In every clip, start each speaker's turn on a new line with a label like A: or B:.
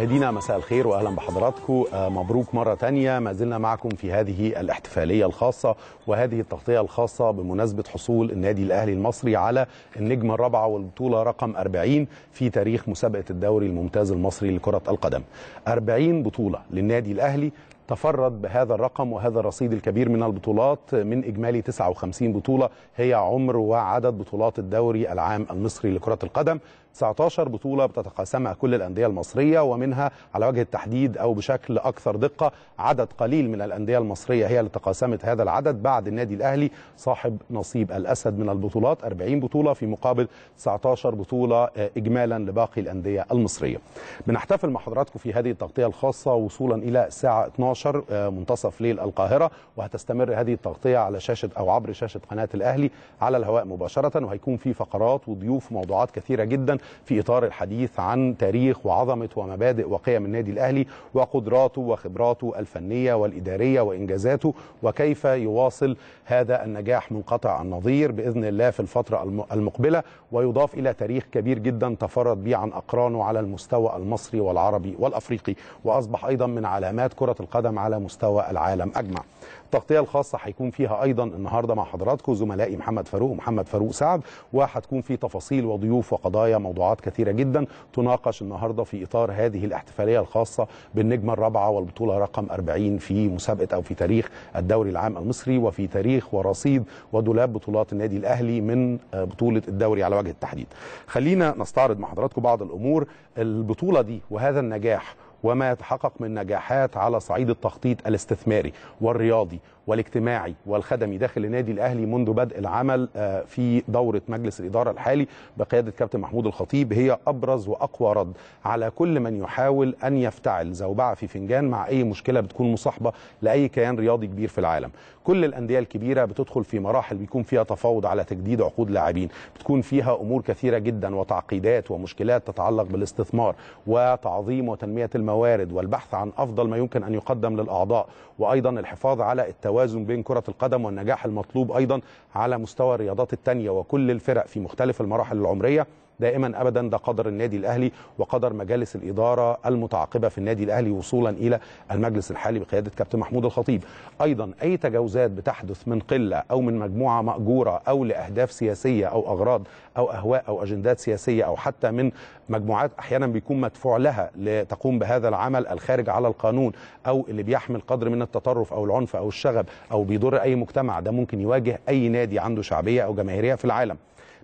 A: مشاهدينا مساء الخير واهلا بحضراتكم آه، مبروك مره ثانيه ما زلنا معكم في هذه الاحتفاليه الخاصه وهذه التغطيه الخاصه بمناسبه حصول النادي الاهلي المصري على النجمه الرابعه والبطوله رقم 40 في تاريخ مسابقه الدوري الممتاز المصري لكره القدم 40 بطوله للنادي الاهلي تفرد بهذا الرقم وهذا الرصيد الكبير من البطولات من إجمالي 59 بطولة هي عمر وعدد بطولات الدوري العام المصري لكرة القدم 19 بطولة بتتقاسمها كل الأندية المصرية ومنها على وجه التحديد أو بشكل أكثر دقة عدد قليل من الأندية المصرية هي اللي تقاسمت هذا العدد بعد النادي الأهلي صاحب نصيب الأسد من البطولات 40 بطولة في مقابل 19 بطولة آه، إجمالا لباقي الأندية المصرية بنحتفل مع حضراتكم في هذه التغطية الخاصة وصولا إلى الساعة 12 12 آه، منتصف ليل القاهرة وهتستمر هذه التغطية على شاشة أو عبر شاشة قناة الأهلي على الهواء مباشرة وهيكون في فقرات وضيوف وموضوعات كثيرة جدا في إطار الحديث عن تاريخ وعظمة ومبادئ وقيم النادي الأهلي وقدراته وخبراته الفنية والإدارية وإنجازاته وكيف يواصل هذا النجاح منقطع النظير بإذن الله في الفترة المقبلة ويضاف إلى تاريخ كبير جدا تفرد به عن أقرانه على المستوى المصري والعربي والأفريقي وأصبح أيضا من علامات كرة القدم القدم على مستوى العالم أجمع التغطية الخاصة هيكون فيها أيضا النهاردة مع حضراتكم زملائي محمد فاروق ومحمد فاروق سعد وهتكون في تفاصيل وضيوف وقضايا موضوعات كثيرة جدا تناقش النهاردة في إطار هذه الاحتفالية الخاصة بالنجمة الرابعة والبطولة رقم 40 في مسابقة أو في تاريخ الدوري العام المصري وفي تاريخ ورصيد ودولاب بطولات النادي الأهلي من آه، بطولة الدوري على وجه التحديد خلينا نستعرض مع حضراتكم بعض الأمور البطولة دي وهذا النجاح وما يتحقق من نجاحات على صعيد التخطيط الاستثماري والرياضي والاجتماعي والخدمي داخل النادي الاهلي منذ بدء العمل آه، في دوره مجلس الاداره الحالي بقياده كابتن محمود الخطيب هي ابرز واقوى رد على كل من يحاول ان يفتعل زوبعه في فنجان مع اي مشكله بتكون مصاحبه لاي كيان رياضي كبير في العالم. كل الانديه الكبيره بتدخل في مراحل بيكون فيها تفاوض على تجديد عقود لاعبين، بتكون فيها امور كثيره جدا وتعقيدات ومشكلات تتعلق بالاستثمار وتعظيم وتنميه الم الموارد والبحث عن أفضل ما يمكن أن يقدم للأعضاء وأيضا الحفاظ على التوازن بين كرة القدم والنجاح المطلوب أيضا على مستوى الرياضات التانية وكل الفرق في مختلف المراحل العمرية دائما ابدا ده قدر النادي الاهلي وقدر مجالس الاداره المتعاقبه في النادي الاهلي وصولا الى المجلس الحالي بقياده كابتن محمود الخطيب ايضا اي تجاوزات بتحدث من قله او من مجموعه ماجوره او لاهداف سياسيه او اغراض او اهواء او اجندات سياسيه او حتى من مجموعات احيانا بيكون مدفوع لها لتقوم بهذا العمل الخارج على القانون او اللي بيحمل قدر من التطرف او العنف او الشغب او بيضر اي مجتمع ده ممكن يواجه اي نادي عنده شعبيه او جماهيريه في العالم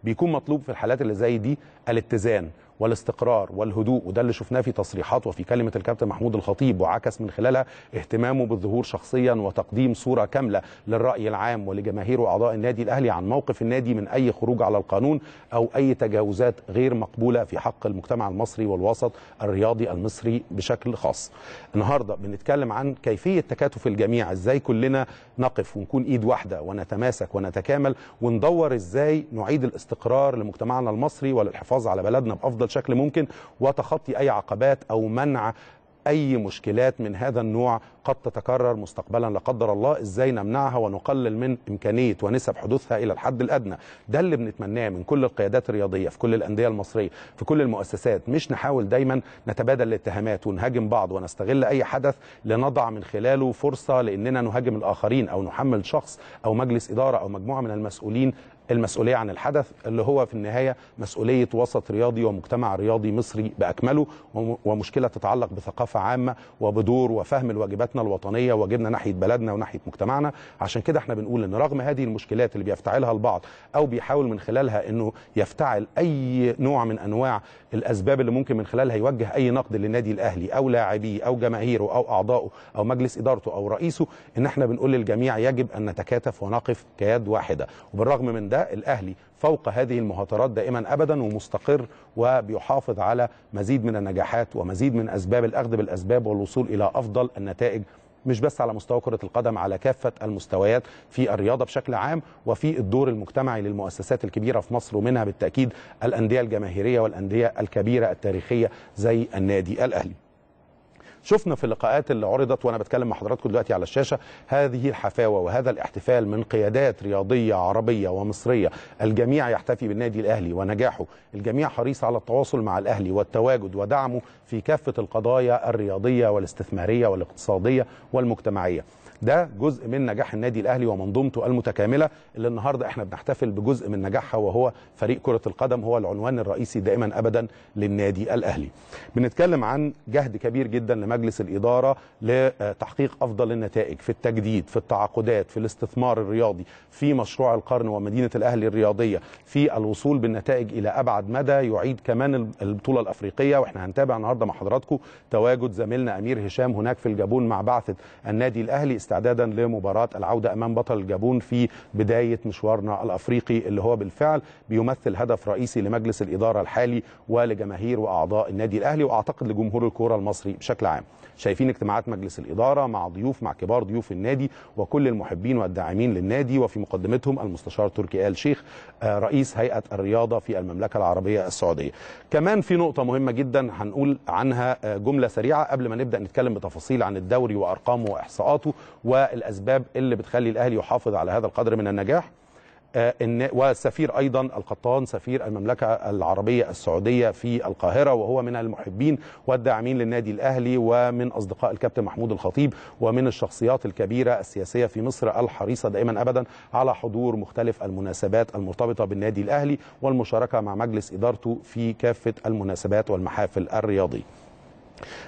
A: بيكون مطلوب في الحالات اللي زي دي الاتزان والاستقرار والهدوء وده اللي شفناه في تصريحات وفي كلمه الكابتن محمود الخطيب وعكس من خلالها اهتمامه بالظهور شخصيا وتقديم صوره كامله للراي العام ولجماهير واعضاء النادي الاهلي عن موقف النادي من اي خروج على القانون او اي تجاوزات غير مقبوله في حق المجتمع المصري والوسط الرياضي المصري بشكل خاص. النهارده بنتكلم عن كيفيه تكاتف الجميع ازاي كلنا نقف ونكون ايد واحده ونتماسك ونتكامل وندور ازاي نعيد الاستقرار لمجتمعنا المصري وللحفاظ على بلدنا بافضل بافضل شكل ممكن وتخطي اي عقبات او منع اي مشكلات من هذا النوع قد تتكرر مستقبلا لا قدر الله ازاي نمنعها ونقلل من امكانيه ونسب حدوثها الى الحد الادنى ده اللي بنتمناه من كل القيادات الرياضيه في كل الانديه المصريه في كل المؤسسات مش نحاول دايما نتبادل الاتهامات ونهاجم بعض ونستغل اي حدث لنضع من خلاله فرصه لاننا نهاجم الاخرين او نحمل شخص او مجلس اداره او مجموعه من المسؤولين المسؤوليه عن الحدث اللي هو في النهايه مسؤوليه وسط رياضي ومجتمع رياضي مصري باكمله ومشكله تتعلق بثقافه عامه وبدور وفهم لواجباتنا الوطنيه واجبنا ناحيه بلدنا وناحيه مجتمعنا عشان كده احنا بنقول ان رغم هذه المشكلات اللي بيفتعلها البعض او بيحاول من خلالها انه يفتعل اي نوع من انواع الاسباب اللي ممكن من خلالها يوجه اي نقد للنادي الاهلي او لاعبيه او جماهيره او اعضائه او مجلس ادارته او رئيسه ان احنا بنقول للجميع يجب ان نتكاتف ونقف كيد واحده وبالرغم من ده ده الاهلي فوق هذه المهاترات دائما ابدا ومستقر وبيحافظ على مزيد من النجاحات ومزيد من اسباب الاخذ بالاسباب والوصول الى افضل النتائج مش بس على مستوى كرة القدم على كافة المستويات في الرياضة بشكل عام وفي الدور المجتمعي للمؤسسات الكبيرة في مصر ومنها بالتأكيد الأندية الجماهيرية والأندية الكبيرة التاريخية زي النادي الأهلي شفنا في اللقاءات اللي عرضت وانا بتكلم مع حضراتكم دلوقتي على الشاشه هذه الحفاوه وهذا الاحتفال من قيادات رياضيه عربيه ومصريه الجميع يحتفي بالنادي الاهلي ونجاحه الجميع حريص على التواصل مع الاهلي والتواجد ودعمه في كافه القضايا الرياضيه والاستثماريه والاقتصاديه والمجتمعيه ده جزء من نجاح النادي الاهلي ومنظومته المتكامله اللي النهارده احنا بنحتفل بجزء من نجاحها وهو فريق كره القدم هو العنوان الرئيسي دائما ابدا للنادي الاهلي بنتكلم عن جهد كبير جدا لمجد مجلس الإدارة لتحقيق أفضل النتائج في التجديد في التعاقدات في الاستثمار الرياضي في مشروع القرن ومدينة الأهلي الرياضية في الوصول بالنتائج إلى أبعد مدى يعيد كمان البطولة الأفريقية وإحنا هنتابع النهاردة مع حضراتكم تواجد زميلنا أمير هشام هناك في الجابون مع بعثة النادي الأهلي استعدادا لمباراة العودة أمام بطل الجابون في بداية مشوارنا الأفريقي اللي هو بالفعل بيمثل هدف رئيسي لمجلس الإدارة الحالي ولجماهير وأعضاء النادي الأهلي وأعتقد لجمهور الكورة المصري بشكل عام شايفين اجتماعات مجلس الاداره مع ضيوف مع كبار ضيوف النادي وكل المحبين والداعمين للنادي وفي مقدمتهم المستشار تركي ال شيخ آه، رئيس هيئه الرياضه في المملكه العربيه السعوديه. كمان في نقطه مهمه جدا هنقول عنها آه، جمله سريعه قبل ما نبدا نتكلم بتفاصيل عن الدوري وارقامه واحصاءاته والاسباب اللي بتخلي الاهلي يحافظ على هذا القدر من النجاح. آه، والسفير ايضا القطان سفير المملكه العربيه السعوديه في القاهره وهو من المحبين والداعمين للنادي الاهلي ومن اصدقاء الكابتن محمود الخطيب ومن الشخصيات الكبيره السياسيه في مصر الحريصه دائما ابدا على حضور مختلف المناسبات المرتبطه بالنادي الاهلي والمشاركه مع مجلس ادارته في كافه المناسبات والمحافل الرياضيه.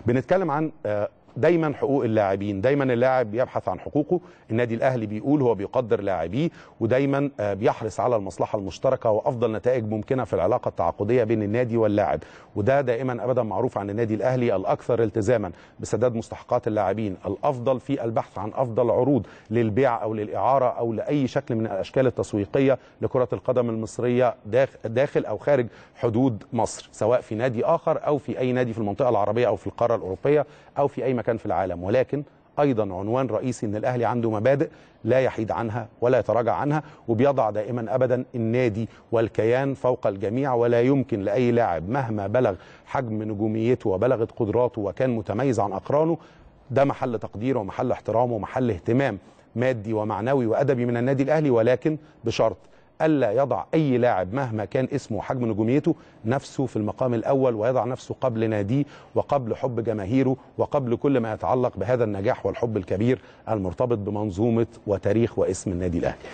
A: بنتكلم عن آه، دايما حقوق اللاعبين دايما اللاعب بيبحث عن حقوقه النادي الاهلي بيقول هو بيقدر لاعبيه ودايما آه، بيحرص على المصلحه المشتركه وافضل نتائج ممكنه في العلاقه التعاقديه بين النادي واللاعب وده دائما ابدا معروف عن النادي الاهلي الاكثر التزاما بسداد مستحقات اللاعبين الافضل في البحث عن افضل عروض للبيع او للاعاره او لاي شكل من الاشكال التسويقيه لكره القدم المصريه داخل او خارج حدود مصر سواء في نادي اخر او في اي نادي في المنطقه العربيه او في القاره الاوروبيه او في اي مكان مكان في العالم ولكن ايضا عنوان رئيسي ان الاهلي عنده مبادئ لا يحيد عنها ولا يتراجع عنها وبيضع دائما ابدا النادي والكيان فوق الجميع ولا يمكن لاي لاعب مهما بلغ حجم نجوميته وبلغت قدراته وكان متميز عن اقرانه ده محل تقدير ومحل احترام ومحل اهتمام مادي ومعنوي وادبي من النادي الاهلي ولكن بشرط ألا يضع أي لاعب مهما كان اسمه وحجم نجوميته نفسه في المقام الأول ويضع نفسه قبل ناديه وقبل حب جماهيره وقبل كل ما يتعلق بهذا النجاح والحب الكبير المرتبط بمنظومة وتاريخ واسم النادي الأهلي